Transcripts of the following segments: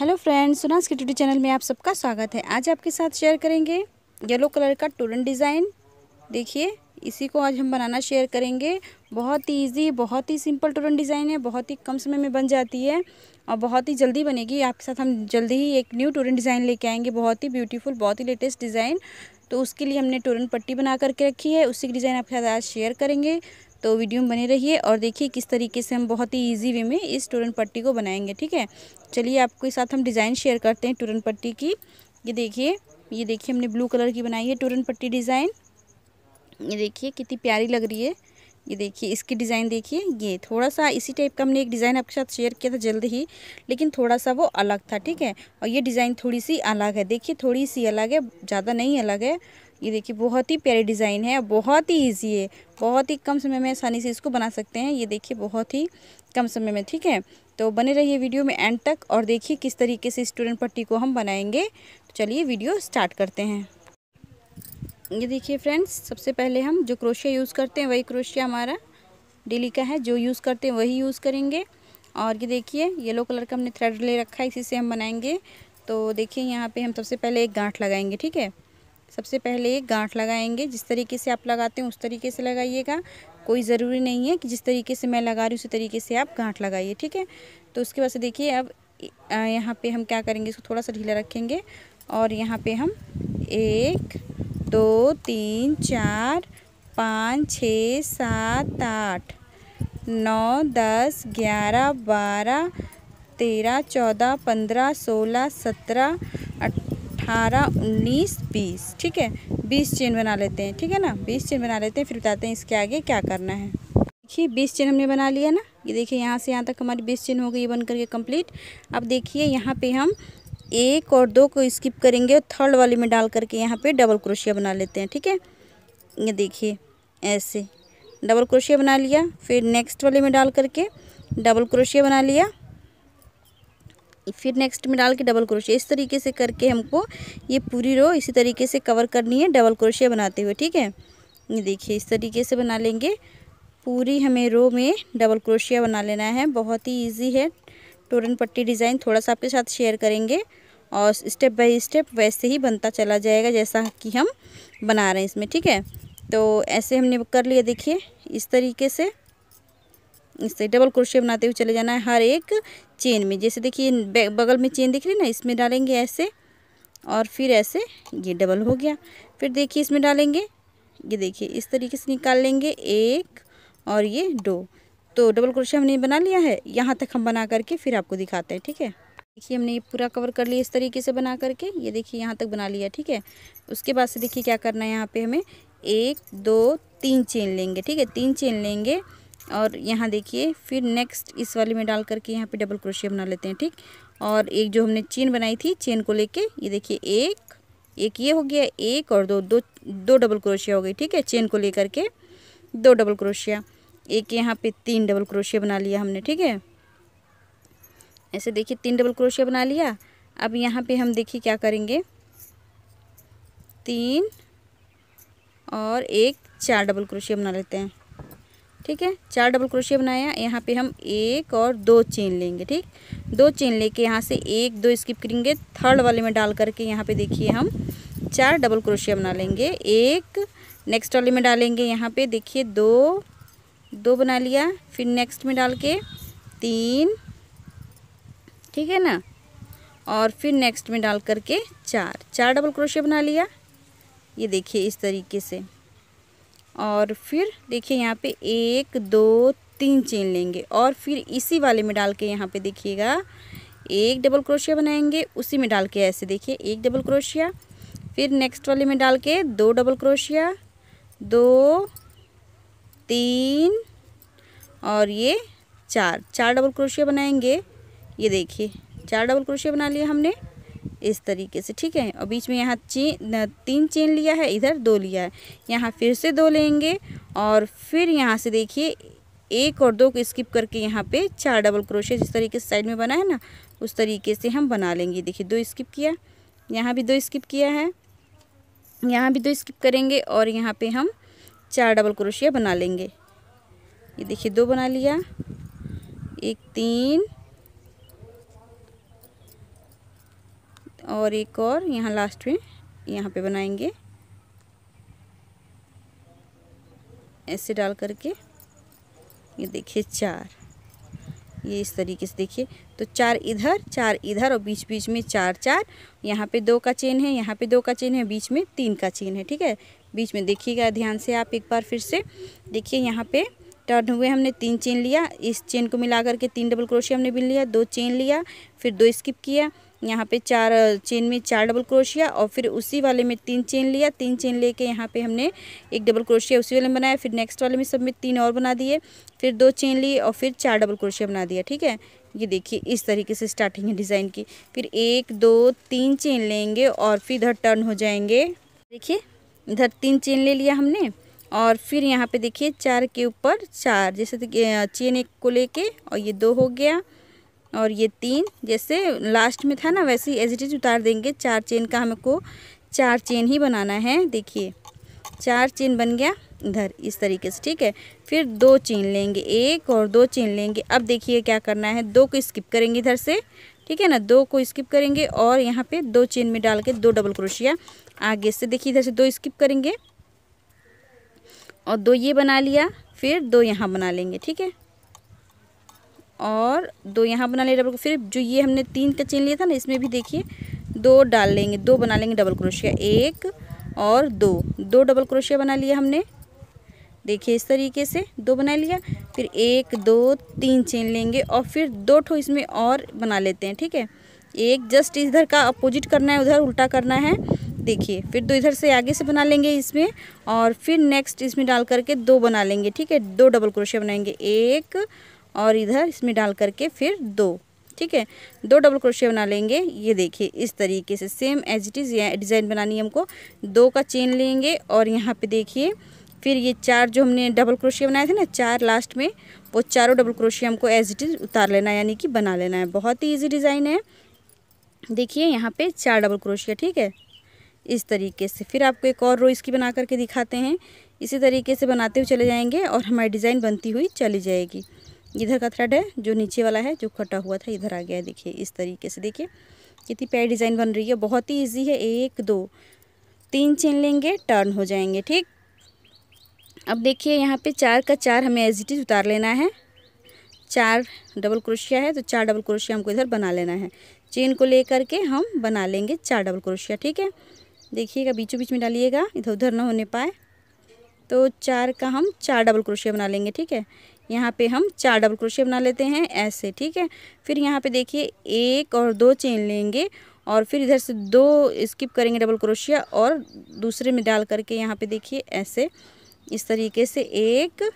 hello friends सुनास के Tutee channel में आप सबका स्वागत है आज आपके साथ शेयर करेंगे येलो कलर का टूरन डिज़ाइन देखिए इसी को आज हम बनाना शेयर करेंगे बहुत ही इजी बहुत ही सिंपल टूरन डिज़ाइन है बहुत ही कम समय में बन जाती है और बहुत ही जल्दी बनेगी आपके साथ हम जल्दी ही एक न्यू टूरन डिज़ाइन लेके आएंगे बहुत ही ब्यूटीफुल बहुत ही लेटेस्ट डिज़ाइन तो उसके लिए हमने टोरन पट्टी बना करके रखी है उसी की डिज़ाइन आपके साथ आज शेयर करेंगे तो वीडियो में बने रहिए और देखिए किस तरीके से हम बहुत ही ईजी वे में इस टोरन पट्टी को बनाएंगे ठीक है चलिए आपके साथ हम डिज़ाइन शेयर करते हैं टोरन पट्टी की ये देखिए ये देखिए हमने ब्लू कलर की बनाई है टोरन पट्टी डिज़ाइन ये देखिए कितनी प्यारी लग रही है ये देखिए इसकी डिज़ाइन देखिए ये थोड़ा सा इसी टाइप का हमने एक डिज़ाइन आपके साथ शेयर किया था जल्द ही लेकिन थोड़ा सा वो अलग था ठीक है और ये डिज़ाइन थोड़ी सी अलग है देखिए थोड़ी सी अलग है ज़्यादा नहीं अलग है ये देखिए बहुत ही प्यारी डिज़ाइन है बहुत ही ईजी है बहुत ही कम समय में आसानी से इसको बना सकते हैं ये देखिए बहुत ही कम समय में ठीक है तो बने रहिए वीडियो में एंड तक और देखिए किस तरीके से स्टूडेंट पट्टी को हम बनाएंगे तो चलिए वीडियो स्टार्ट करते हैं ये देखिए फ्रेंड्स सबसे पहले हम जो क्रोशिया यूज़ करते हैं वही क्रोशिया हमारा डेली का है जो यूज़ करते हैं वही यूज़ करेंगे और ये देखिए येलो कलर का हमने थ्रेड ले रखा है इसी से हम बनाएंगे तो देखिए यहाँ पे हम सबसे पहले एक गांठ लगाएंगे ठीक है सबसे पहले एक गांठ लगाएंगे जिस तरीके से आप लगाते हैं उस तरीके से लगाइएगा कोई ज़रूरी नहीं है कि जिस तरीके से मैं लगा रही हूँ उसी तरीके से आप गांठ लगाइए ठीक है तो उसके बाद से देखिए अब यहाँ पे हम क्या करेंगे इसको थोड़ा सा ढीला रखेंगे और यहाँ पर हम एक दो तीन चार पाँच छ सात आठ नौ दस ग्यारह बारह तेरह चौदह पंद्रह सोलह सत्रह अठारह उन्नीस बीस ठीक है बीस चेन बना लेते हैं ठीक है ना बीस चेन बना लेते हैं फिर बताते हैं इसके आगे क्या करना है देखिए बीस चेन हमने बना लिया ना ये देखिए यहाँ से यहाँ तक हमारी बीस चेन हो गई बन करके कंप्लीट अब देखिए यहाँ पे हम एक और दो को स्किप करेंगे और थर्ड वाली में डाल करके यहाँ पे डबल क्रोशिया बना लेते हैं ठीक है ये देखिए ऐसे डबल क्रोशिया बना लिया फिर नेक्स्ट वाले में डाल करके डबल क्रोशिया बना लिया फिर नेक्स्ट में डाल के डबल क्रोशिया इस तरीके से करके हमको ये पूरी रो इसी तरीके से कवर करनी है डबल क्रोशिया बनाते हुए ठीक है ये देखिए इस तरीके से बना लेंगे पूरी हमें रो में डबल क्रोशिया बना लेना है बहुत ही इजी है टोरन पट्टी डिज़ाइन थोड़ा सा आपके साथ शेयर करेंगे और स्टेप बाय स्टेप वैसे ही बनता चला जाएगा जैसा कि हम बना रहे हैं इसमें ठीक है तो ऐसे हमने कर लिया देखिए इस तरीके से इससे डबल क्रोशे बनाते हुए चले जाना है हर एक चेन में जैसे देखिए बगल में चेन दिख रही है ना इसमें डालेंगे ऐसे और फिर ऐसे ये डबल हो गया फिर देखिए इसमें डालेंगे ये देखिए इस तरीके से निकाल लेंगे एक और ये दो तो डबल क्रोशिया हमने बना लिया है यहाँ तक हम बना करके फिर आपको दिखाते हैं ठीक है देखिए हमने ये पूरा कवर कर लिया इस तरीके से बना करके ये देखिए यहाँ तक बना लिया ठीक है उसके बाद से देखिए क्या करना है यहाँ पे हमें एक दो तीन चेन लेंगे ठीक है तीन चेन लेंगे और यहाँ देखिए फिर नेक्स्ट इस वाले में डाल करके यहाँ पे डबल क्रोशिया बना लेते हैं ठीक और एक जो हमने चेन बनाई थी चेन को लेके ये देखिए एक एक ये हो गया एक और दो दो दो डबल क्रोशिया हो गई ठीक है चेन को लेकर के दो डबल क्रोशिया एक यहाँ पे तीन डबल क्रोशिया बना लिया हमने ठीक है ऐसे देखिए तीन डबल क्रोशिया बना लिया अब यहाँ पे हम देखिए क्या करेंगे तीन और एक चार डबल क्रोशिया बना लेते हैं ठीक है चार डबल क्रोशिया बनाया यहाँ पे हम एक और दो चेन लेंगे ठीक दो चेन लेके यहाँ से एक दो स्किप करेंगे थर्ड वाले में डाल करके यहाँ पे देखिए हम चार डबल क्रोशिया बना लेंगे एक नेक्स्ट वाले में डालेंगे यहाँ पे देखिए दो दो बना लिया फिर नेक्स्ट में डाल के तीन ठीक है ना और फिर नेक्स्ट में डाल करके चार चार डबल क्रोशिया बना लिया ये देखिए इस तरीके से और फिर देखिए यहाँ पे एक दो तीन चेन लेंगे और फिर इसी वाले में डाल के यहाँ पे देखिएगा एक डबल क्रोशिया बनाएंगे उसी में डाल के ऐसे देखिए एक डबल क्रोशिया फिर नेक्स्ट वाले में डाल के दो डबल क्रोशिया दो तीन और ये चार चार डबल क्रोशिया बनाएंगे ये देखिए चार डबल क्रोशिया बना लिया हमने इस तरीके से ठीक है और बीच में यहाँ चेन तीन चेन लिया है इधर दो लिया है यहाँ फिर से दो लेंगे और फिर यहाँ से देखिए एक और दो को स्किप करके यहाँ पे चार डबल क्रोशिया जिस तरीके से साइड में बना है ना उस तरीके से हम बना लेंगे देखिए दो स्किप किया यहाँ भी दो स्किप किया है यहाँ भी दो स्किप करेंगे और यहाँ पर हम चार डबल क्रोशिया बना लेंगे ये देखिए दो बना लिया एक तीन और एक और यहाँ लास्ट में यहाँ पे बनाएंगे ऐसे डाल करके ये देखिए चार ये इस तरीके से देखिए तो चार इधर चार इधर और बीच बीच में चार चार यहाँ पे दो का चेन है यहाँ पे दो का चेन है बीच में तीन का चेन है ठीक है बीच में देखिएगा ध्यान से आप एक बार फिर से देखिए यहाँ पे टर्न हुए हमने तीन चेन लिया इस चेन को मिला करके तीन डबल क्रोशिया हमने बिन लिया दो चेन लिया फिर दो स्किप किया यहाँ पे चार चेन में चार डबल क्रोशिया और फिर उसी वाले में तीन चेन लिया तीन चेन लेके यहाँ पे हमने एक डबल क्रोशिया उसी वाले में बनाया फिर नेक्स्ट वाले में सब में तीन और बना दिए फिर दो चेन ली और फिर चार डबल क्रोशिया बना दिया ठीक है ये देखिए इस तरीके से स्टार्टिंग है डिज़ाइन की फिर एक दो तीन चेन लेंगे और फिर इधर टर्न हो जाएंगे देखिए इधर तीन चेन ले लिया हमने और फिर यहाँ पे देखिए चार के ऊपर चार जैसे तो चेन एक को लेके और ये दो हो गया और ये तीन जैसे लास्ट में था ना वैसे ही एज इट इज उतार देंगे चार चेन का हमको चार चेन ही बनाना है देखिए चार चेन बन गया इधर इस तरीके से ठीक है फिर दो चेन लेंगे एक और दो चेन लेंगे अब देखिए क्या करना है दो को स्किप करेंगे इधर से ठीक है ना दो को स्किप करेंगे और यहाँ पे दो चेन में डाल के दो डबल क्रोशिया आगे से देखिए इधर से दो स्किप करेंगे और दो ये बना लिया फिर दो यहाँ बना लेंगे ठीक है और दो यहाँ बना लिया डबल फिर जो ये हमने तीन का चेन लिया था ना इसमें भी देखिए दो डाल लेंगे दो बना लेंगे डबल क्रोशिया एक और दो दो डबल क्रोशिया बना लिया हमने देखिए इस तरीके से दो बना लिया फिर एक दो तीन चेन लेंगे और फिर दो ठो इसमें और बना लेते हैं ठीक है एक जस्ट इधर का अपोजिट करना है उधर उल्टा करना है देखिए फिर दो इधर से आगे से बना लेंगे इसमें और फिर नेक्स्ट इसमें डाल करके दो बना लेंगे ठीक है दो डबल क्रोशिया बनाएंगे एक और इधर इसमें डाल करके फिर दो ठीक है दो डबल क्रोशिया बना लेंगे ये देखिए इस तरीके से same as it is design बनानी है हमको दो का चेन लेंगे और यहाँ पे देखिए फिर ये चार जो हमने डबल क्रोशिया बनाए थे ना चार लास्ट में वो चारों डबल क्रोशिया हमको एज इट इज़ उतार लेना है यानी कि बना लेना है बहुत ही ईजी डिज़ाइन है देखिए यहाँ पे चार डबल क्रोशिया ठीक है इस तरीके से फिर आपको एक और रो इसकी बना करके दिखाते हैं इसी तरीके से बनाते हुए चले जाएंगे और हमारी डिज़ाइन बनती हुई चली जाएगी इधर का थ्रेड है जो नीचे वाला है जो कटा हुआ था इधर आ गया है देखिए इस तरीके से देखिए कितनी प्यारी डिज़ाइन बन रही है बहुत ही ईजी है एक दो तीन चेन लेंगे टर्न हो जाएंगे ठीक अब देखिए यहाँ पे चार का चार हमें एज इट इज़ उतार लेना है चार डबल क्रोशिया है तो चार डबल क्रोशिया हमको इधर बना लेना है चेन को लेकर के हम बना लेंगे चार डबल क्रोशिया ठीक है देखिएगा बीचों बीच में डालिएगा इधर उधर ना होने पाए तो चार का हम चार डबल क्रोशिया बना लेंगे ठीक है यहाँ पे हम चार डबल क्रोशिया बना लेते हैं ऐसे ठीक है फिर यहाँ पे देखिए एक और दो चेन लेंगे और फिर इधर से दो स्किप करेंगे डबल क्रोशिया और दूसरे में डाल करके यहाँ पे देखिए ऐसे इस तरीके से एक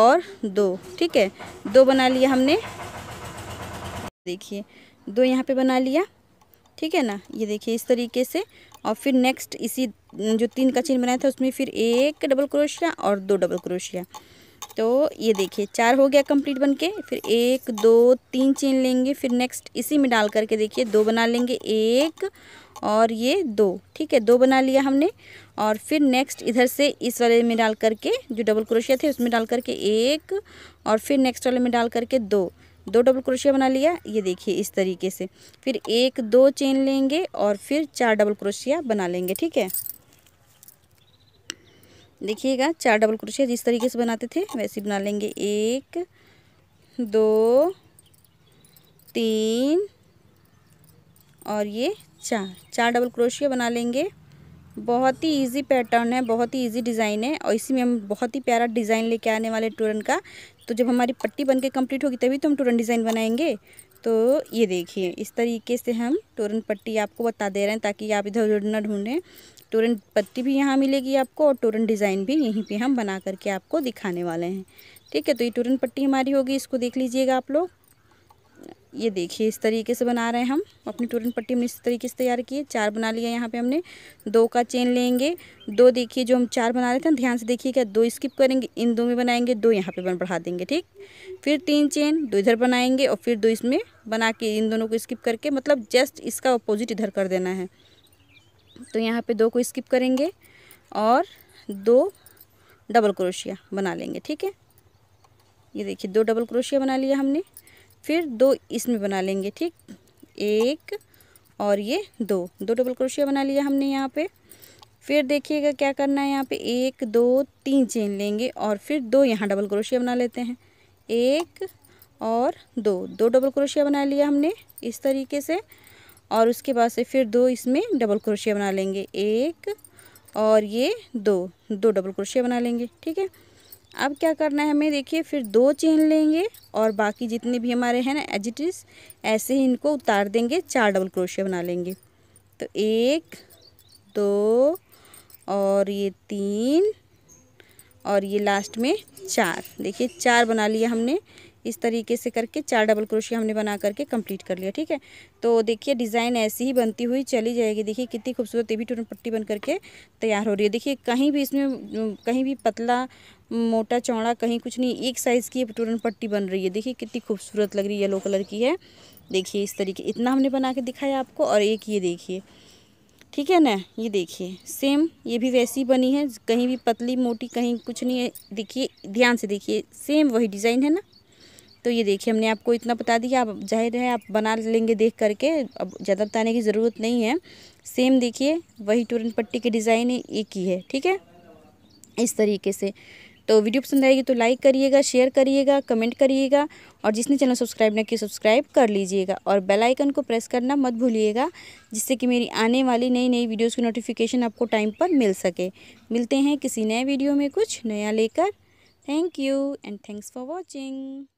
और दो ठीक है दो बना लिया हमने देखिए दो यहाँ पे बना लिया ठीक है ना ये देखिए इस तरीके से और फिर नेक्स्ट इसी जो तीन का चेन बनाया था उसमें फिर एक डबल क्रोशिया और दो डबल क्रोशिया तो ये देखिए चार हो गया कंप्लीट बनके फिर एक दो तीन चेन लेंगे फिर नेक्स्ट इसी में डाल करके देखिए दो बना लेंगे एक और ये दो ठीक है दो बना लिया हमने और फिर नेक्स्ट इधर से इस वाले में डाल करके जो डबल क्रोशिया थे उसमें डाल करके एक और फिर नेक्स्ट वाले में डाल करके दो दो डबल क्रोशिया बना लिया ये देखिए इस तरीके से फिर एक दो चेन लेंगे और फिर चार डबल क्रोशिया बना लेंगे ठीक है देखिएगा चार डबल क्रोशिया जिस तरीके से बनाते थे वैसे बना लेंगे एक दो तीन और ये चार चार डबल क्रोशिया बना लेंगे बहुत ही इजी पैटर्न है बहुत ही इजी डिज़ाइन है और इसी में हम बहुत ही प्यारा डिज़ाइन लेके आने वाले टूरन का तो जब हमारी पट्टी बनके कंप्लीट होगी तभी तो हम टूरन डिज़ाइन बनाएंगे तो ये देखिए इस तरीके से हम टूरन पट्टी आपको बता दे रहे हैं ताकि आप इधर उधर न ढूंढें टूरन पट्टी भी यहाँ मिलेगी आपको और टूरन डिज़ाइन भी यहीं पर हम बना करके आपको दिखाने वाले हैं ठीक है तो ये टूरन पट्टी हमारी होगी इसको देख लीजिएगा आप लोग ये देखिए इस तरीके से बना रहे हैं हम अपनी टूरन पट्टी हमने इस तरीके से तैयार किए चार बना लिया यहाँ पे हमने दो का चेन लेंगे दो देखिए जो हम चार बना रहे थे ध्यान से देखिए क्या दो स्किप करेंगे इन दो में बनाएंगे दो यहाँ पे बन बढ़ा देंगे ठीक फिर तीन चेन दो इधर बनाएंगे और फिर दो इसमें बना के इन दोनों को स्किप करके मतलब जस्ट इसका अपोजिट इधर कर देना है तो यहाँ पर दो को स्किप करेंगे और दो डबल क्रोशिया बना लेंगे ठीक है ये देखिए दो डबल क्रोशिया बना लिया हमने फिर दो इसमें बना लेंगे ठीक एक और ये दो दो डबल क्रोशिया बना लिया हमने यहाँ पे फिर देखिएगा क्या करना है यहाँ पे एक दो तीन चेन लेंगे और फिर दो यहाँ डबल क्रोशिया बना लेते हैं एक और दो दो डबल क्रोशिया बना लिया हमने इस तरीके से और उसके बाद से फिर दो इसमें डबल क्रोशिया बना लेंगे एक और ये दो दो डबल क्रोशिया बना लेंगे ठीक है अब क्या करना है हमें देखिए फिर दो चेन लेंगे और बाकी जितने भी हमारे हैं ना एजिटिस ऐसे ही इनको उतार देंगे चार डबल क्रोशिया बना लेंगे तो एक दो और ये तीन और ये लास्ट में चार देखिए चार बना लिया हमने इस तरीके से करके चार डबल क्रोशिया हमने बना करके कंप्लीट कर लिया ठीक है तो देखिए डिज़ाइन ऐसी ही बनती हुई चली जाएगी देखिए कितनी खूबसूरत ये भी टून पट्टी बन करके तैयार हो रही है देखिए कहीं भी इसमें कहीं भी पतला मोटा चौड़ा कहीं कुछ नहीं एक साइज़ की टूरन पट्टी बन रही है देखिए कितनी खूबसूरत लग रही है येलो कलर की है देखिए इस तरीके इतना हमने बना के दिखाया आपको और एक ये देखिए ठीक है ना ये देखिए सेम ये भी वैसी बनी है कहीं भी पतली मोटी कहीं कुछ नहीं है देखिए ध्यान से देखिए सेम वही डिज़ाइन है ना तो ये देखिए हमने आपको इतना बता दिया आप जाहिर है आप बना लेंगे देख करके अब ज़्यादा बताने की ज़रूरत नहीं है सेम देखिए वही टूरन पट्टी के डिज़ाइन एक ही है ठीक है इस तरीके से तो वीडियो पसंद आएगी तो लाइक करिएगा शेयर करिएगा कमेंट करिएगा और जिसने चैनल सब्सक्राइब ना किया सब्सक्राइब कर लीजिएगा और बेल आइकन को प्रेस करना मत भूलिएगा जिससे कि मेरी आने वाली नई नई वीडियोस की नोटिफिकेशन आपको टाइम पर मिल सके मिलते हैं किसी नए वीडियो में कुछ नया लेकर thank you and thanks for watching